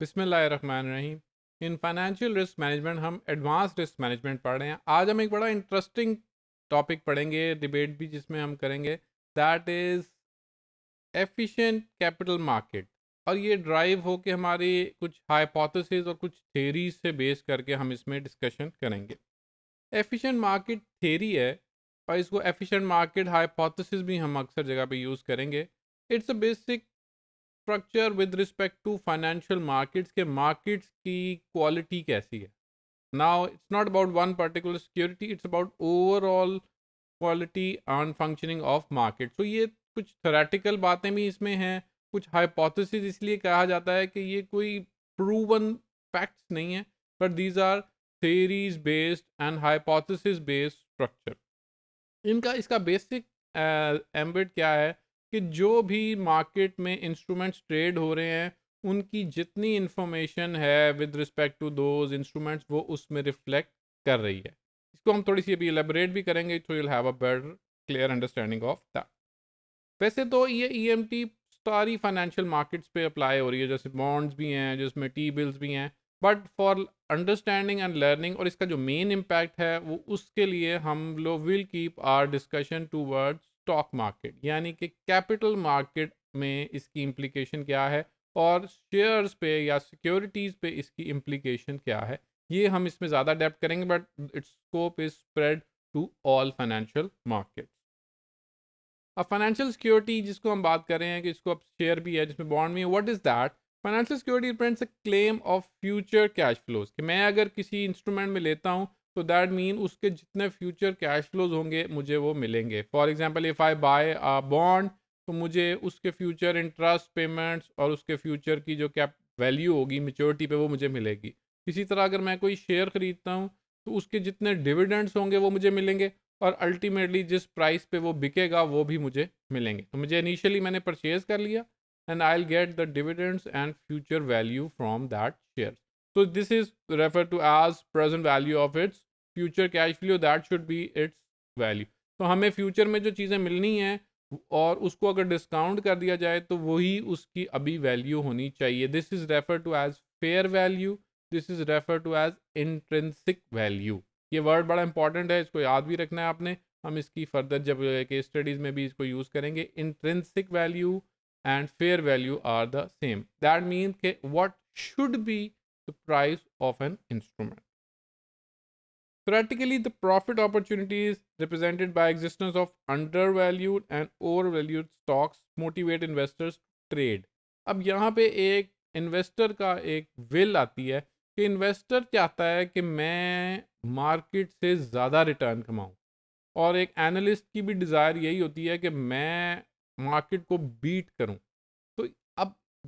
Rahim in financial risk management हम advance risk management पढ़ रहे हैं आज हम एक बड़ा इंटरेस्टिंग टॉपिक पढ़ेंगे डिबेट भी जिसमें हम करेंगे that is efficient capital market और ये ड्राइव हो के हमारी कुछ हाइपोथेसिस और कुछ थेरीज से बेस करके हम इसमें डिस्कशन करेंगे एफिशिएंट मार्केट थेरी है और इसको एफिशिएंट मार्केट हाइपोथेसिस भी हम अक्सर जगह पर यूज़ करेंगे it's a basic structure with respect to financial markets के मार्केट्स की क्वालिटी कैसी है now it's not about one particular security it's about overall quality and functioning of market तो ये कुछ थेरेटिकल बातें भी इसमें हैं कुछ हाइपोथेसिस इसलिए कहा जाता है कि ये कोई प्रूवन फैक्ट्स नहीं है but these are theories based and hypothesis based structure इनका इसका बेसिक एम्बिड क्या है कि जो भी मार्केट में इंस्ट्रूमेंट्स ट्रेड हो रहे हैं उनकी जितनी इंफॉर्मेशन है with respect to those instruments वो उसमें रिफ्लेक्ट कर रही है इसको हम थोड़ी सी अभी एलेबरेट भी करेंगे तो you'll have a better clear understanding of that वैसे तो ये ई e सारी फाइनेंशियल मार्केट्स पे अप्लाई हो रही है जैसे बॉन्ड्स भी हैं जिसमें टी बिल्स भी हैं but for understanding and learning और इसका जो मेन इम्पैक्ट है वो उसके लिए हम लोग will keep our discussion towards stock market यानी कि कैपिटल मार्केट में इसकी इम्प्लीकेशन क्या है और शेयर्स पे या सिक्योरिटीज़ पे इसकी इम्प्लीकेशन क्या है ये हम इसमें ज़्यादा डेप्ट करेंगे but its scope is spread to all financial market अब फाइनेंशियल सिक्योरिटी जिसको हम बात कर रहे हैं कि इसको अब शेयर भी है जिसमें बॉन्ड भी है what is that financial security prints a claim of future cash flows कि मैं अगर किसी इंस्ट्रूमेंट में लेता हूँ तो दैट मीन उसके जितने फ्यूचर कैश फ्लोज होंगे मुझे वो मिलेंगे for example if I buy a bond तो मुझे उसके फ्यूचर इंटरेस्ट पेमेंट्स और उसके फ्यूचर की जो क्या वैल्यू होगी मेच्योरिटी पे वो मुझे मिलेगी इसी तरह अगर मैं कोई शेयर ख़रीदता हूँ तो उसके जितने डिविडेंड्स होंगे वो मुझे मिलेंगे और अल्टीमेटली जिस प्राइस पे वो बिकेगा वो भी मुझे मिलेंगे तो मुझे इनिशियली मैंने परचेज कर लिया and I get the dividends and future value from that share so this is refer to as present value of its future cash flow that should be its value तो हमें future में जो चीज़ें मिलनी हैं और उसको अगर डिस्काउंट कर दिया जाए तो वही उसकी अभी वैल्यू होनी चाहिए this is refer to as fair value this is refer to as intrinsic value ये वर्ड बड़ा इंपॉर्टेंट है इसको याद भी रखना है आपने हम इसकी फर्दर जब के स्टडीज़ में भी इसको यूज़ करेंगे intrinsic value and fair value are the same that mean के what should be the price of an instrument theoretically the profit opportunity is represented by existence of undervalued and overvalued stocks motivate investors trade. अब यहाँ पे एक investor का एक will आती है कि इन्वेस्टर चाहता है कि मैं मार्केट से ज़्यादा रिटर्न कमाऊँ और एक एनालिस्ट की भी डिज़ायर यही होती है कि मैं मार्केट को बीट करूँ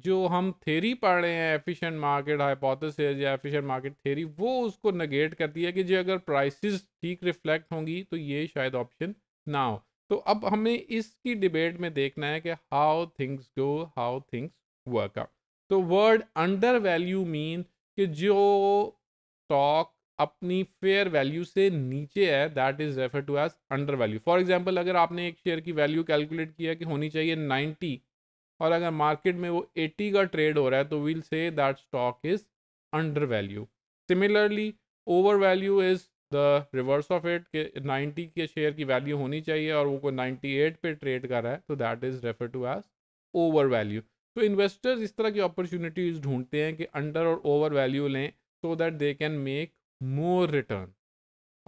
जो हम थेरी पढ़ रहे हैं एफिशिएंट मार्केट हाइपोथेसिस या एफिशिएंट मार्केट थेरी वो उसको नगेट करती है कि जो अगर प्राइसेस ठीक रिफ्लेक्ट होंगी तो ये शायद ऑप्शन ना हो तो अब हमें इसकी डिबेट में देखना है कि how things go how things work out तो वर्ड अंडर वैल्यू मीन कि जो स्टॉक अपनी फेयर वैल्यू से नीचे है that is refer to as under value for example अगर आपने एक शेयर की वैल्यू कैलकुलेट किया कि होनी चाहिए नाइन्टी और अगर मार्केट में वो 80 का ट्रेड हो रहा है तो we'll say that stock is under value similarly over value is the reverse of it के 90 के शेयर की वैल्यू होनी चाहिए और वो नाइन्टी एट पे ट्रेड कर रहा है तो that is refer to as over value तो इन्वेस्टर्स इस तरह की अपॉर्चुनिटीज ढूंढते हैं कि अंडर और ओवर वैल्यू लें so that they can make more return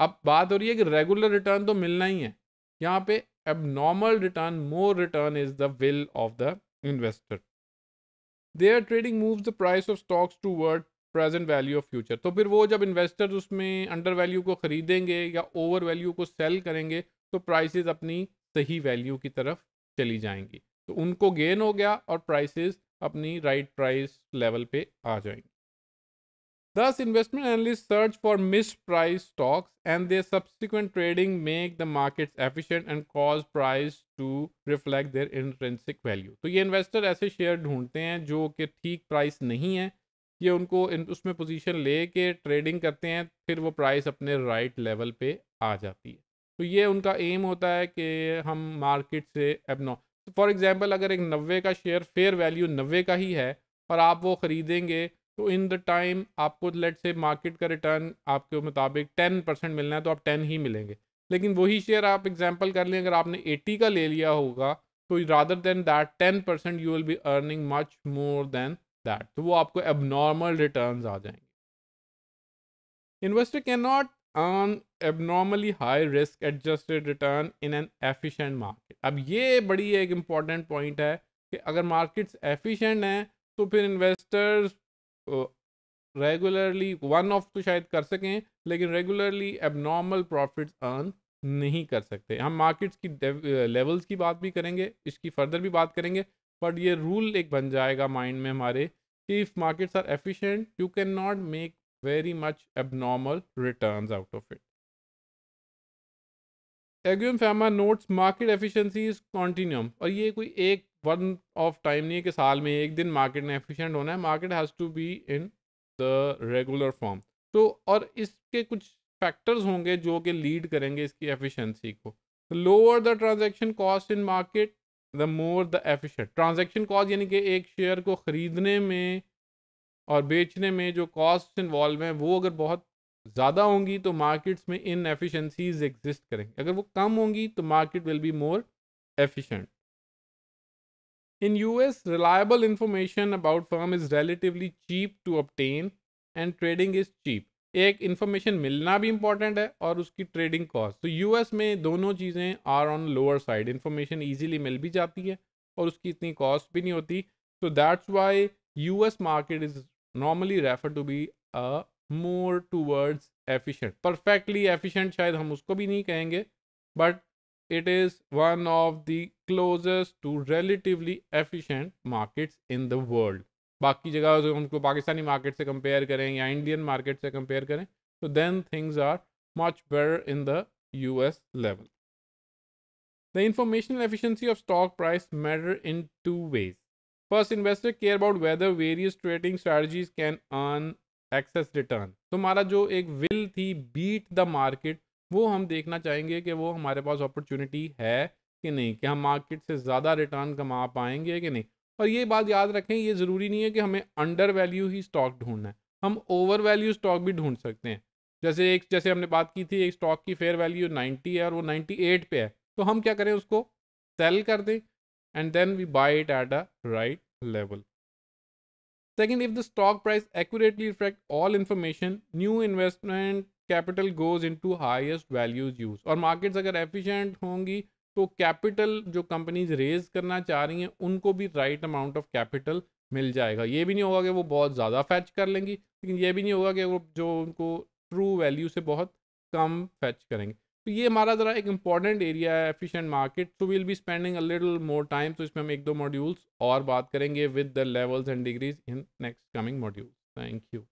अब बात हो रही है कि रेगुलर रिटर्न तो मिलना ही है यहाँ पे normal return more return is the will of the investor they are trading move the price of stocks towards present value of future तो फिर वो जब इन्वेस्टर्स उसमें अंडर वैल्यू को ख़रीदेंगे या ओवर वैल्यू को सेल करेंगे तो प्राइसेस अपनी सही वैल्यू की तरफ चली जाएंगी तो उनको गेन हो गया और प्राइसेस अपनी राइट प्राइस लेवल पे आ जाएंगे Thus, investment analysts search for mispriced stocks and their subsequent trading make the markets efficient and cause price to reflect their intrinsic value. तो ये इन्वेस्टर ऐसे शेयर ढूंढते हैं जो कि ठीक प्राइस नहीं है ये उनको उसमें पोजीशन ले के ट्रेडिंग करते हैं फिर वो प्राइस अपने राइट लेवल पे आ जाती है तो ये उनका एम होता है कि हम मार्केट से एबनो फॉर एग्जांपल अगर एक नब्बे का शेयर फेयर वैल्यू नब्बे का ही है और आप वो ख़रीदेंगे तो इन द टाइम आपको लेट से मार्केट का रिटर्न आपके मुताबिक टेन परसेंट मिलना है तो आप टेन ही मिलेंगे लेकिन वही शेयर आप एग्जाम्पल कर लें अगर आपने एटी का ले लिया होगा तो rather than that ten percent you will be earning much more than that तो वो आपको एबनॉर्मल रिटर्न आ जाएंगे investor can not earn abnormally high risk adjusted return in an efficient market अब ये बड़ी एक इम्पॉर्टेंट पॉइंट है कि अगर मार्केट्स एफिशेंट हैं तो फिर इन्वेस्टर्स रेगुलरली वन ऑफ तो शायद कर सकें लेकिन रेगुलरली एबनॉर्मल प्रॉफिट्स अर्न नहीं कर सकते हम मार्केट्स की लेवल्स की बात भी करेंगे इसकी फर्दर भी बात करेंगे बट ये रूल एक बन जाएगा माइंड में हमारे कि if markets are efficient you can not make very much abnormal returns out of it Eugene Fama notes market is continuum और ये कोई एक वन ऑफ टाइम नहीं है कि साल में एक दिन मार्केट ने एफिशिएंट होना है market has to be in the regular form तो और इसके कुछ फैक्टर्स होंगे जो कि लीड करेंगे इसकी एफिशिएंसी को lower the transaction cost in market the more the efficient transaction cost यानी कि एक शेयर को ख़रीदने में और बेचने में जो कॉस्ट इन्वॉल्व हैं वो अगर बहुत ज़्यादा होंगी तो मार्केट्स में इन एफिशेंसीज एग्जिस्ट करेंगी अगर वो कम होंगी तो market will be more efficient U S reliable information about firm is relatively cheap to obtain and trading is cheap एक इंफॉर्मेशन मिलना भी इम्पॉर्टेंट है और उसकी ट्रेडिंग कॉस्ट तो यूएस में दोनों चीज़ें are on lower side information easily मिल भी जाती है और उसकी इतनी कॉस्ट भी नहीं होती so that's why US market is normally refer to be a more towards efficient perfectly efficient शायद हम उसको भी नहीं कहेंगे but it is one of the closest to relatively efficient markets in the world बाकी जगह अगर उनको पाकिस्तानी मार्केट से कंपेयर करें या इंडियन मार्केट से कंपेयर करें तो then things are much better in the US level the informational efficiency of stock price matter in two ways first investor care about whether various trading strategies can earn excess return तो हमारा जो एक will थी beat the market वो हम देखना चाहेंगे कि वो हमारे पास अपॉर्चुनिटी है कि नहीं कि हम मार्केट से ज़्यादा रिटर्न कमा पाएंगे कि नहीं और ये बात याद रखें ये ज़रूरी नहीं है कि हमें अंडर वैल्यू ही स्टॉक ढूंढना है हम ओवर वैल्यू स्टॉक भी ढूंढ सकते हैं जैसे एक जैसे हमने बात की थी एक स्टॉक की फेयर वैल्यू नाइन्टी है और वो एट पे है तो हम क्या करें उसको सेल कर दें and then we buy it at a right level Second, if the stock price accurately reflects all information, new investment capital goes into highest values use. और markets अगर efficient होंगी तो कैपिटल जो कंपनीज रेज करना चाह रही हैं उनको भी राइट अमाउंट ऑफ कैपिटल मिल जाएगा ये भी नहीं होगा कि वो बहुत ज़्यादा फैच कर लेंगी लेकिन ये भी नहीं होगा कि वो जो उनको ट्रू वैल्यू से बहुत कम फैच करेंगे तो ये हमारा ज़रा एक इम्पॉर्टेंट एरिया है efficient market so will be spending a little more time तो इसमें हम एक दो मॉड्यूल्स और बात करेंगे with the levels and degrees in next coming modules thank you